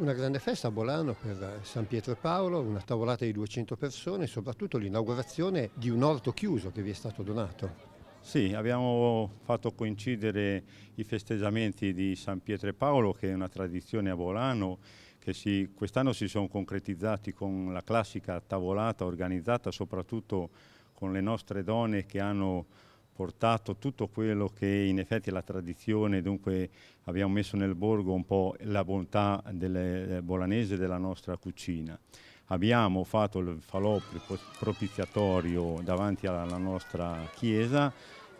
Una grande festa a Bolano per San Pietro e Paolo, una tavolata di 200 persone e soprattutto l'inaugurazione di un orto chiuso che vi è stato donato. Sì, abbiamo fatto coincidere i festeggiamenti di San Pietro e Paolo, che è una tradizione a Bolano, che quest'anno si sono concretizzati con la classica tavolata organizzata soprattutto con le nostre donne che hanno portato tutto quello che in effetti è la tradizione, dunque abbiamo messo nel borgo un po' la bontà delle, eh, bolanese della nostra cucina. Abbiamo fatto il falò propiziatorio davanti alla nostra chiesa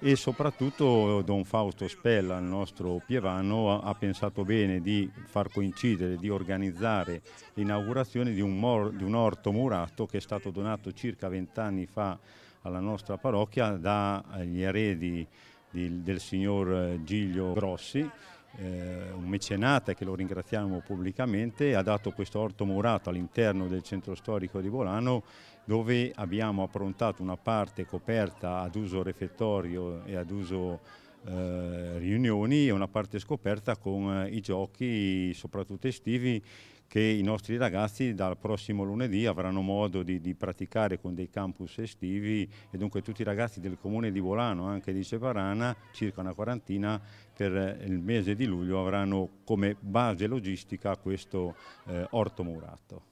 e soprattutto Don Fausto Spella, il nostro pievano, ha, pensato bene di far coincidere, di organizzare l'inaugurazione di, di un, orto murato che è stato donato circa vent'anni fa alla nostra parrocchia dagli eredi di, del signor Giglio Grossi eh, un mecenate che lo ringraziamo pubblicamente, ha dato questo orto murato all'interno del centro storico di Volano dove abbiamo approntato una parte coperta ad uso refettorio e ad uso eh, riunioni e una parte scoperta con eh, i giochi, soprattutto estivi, che i nostri ragazzi dal prossimo lunedì avranno modo di, di, praticare con dei campus estivi e dunque tutti i ragazzi del comune di Volano, anche di Cevarana, circa una quarantina, per eh, il mese di luglio avranno come base logistica questo eh, orto murato.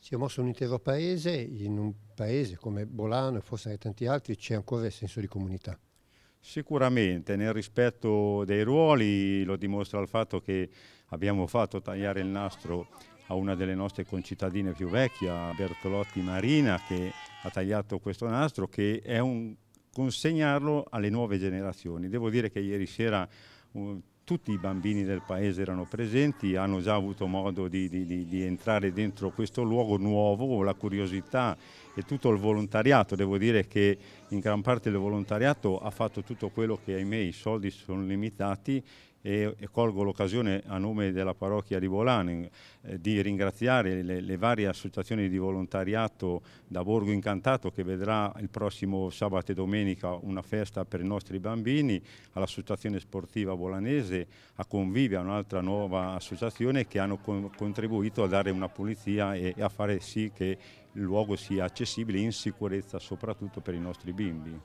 Si è mosso un intero paese, in un paese come Bolano e forse anche tanti altri c'è ancora il senso di comunità. Sicuramente, nel rispetto dei ruoli lo dimostra il fatto che abbiamo fatto tagliare il nastro a una delle nostre concittadine più vecchie, Bertolotti Marina, che ha tagliato questo nastro, che è un consegnarlo alle nuove generazioni. Devo dire che ieri sera tutti i bambini del paese erano presenti, hanno già avuto modo di, di, di, entrare dentro questo luogo nuovo, la curiosità e tutto il volontariato, devo dire che in gran parte il volontariato ha fatto tutto quello che ahimè i soldi sono limitati e, e colgo l'occasione a nome della parrocchia di Volane eh, di ringraziare le, le, varie associazioni di volontariato da Borgo Incantato che vedrà il prossimo sabato e domenica una festa per i nostri bambini, all'associazione sportiva Volane Volanese, a Convivia, un'altra nuova associazione che hanno con contribuito a dare una pulizia e, e a fare sì che il luogo sia accessibile in sicurezza soprattutto per i nostri bimbi.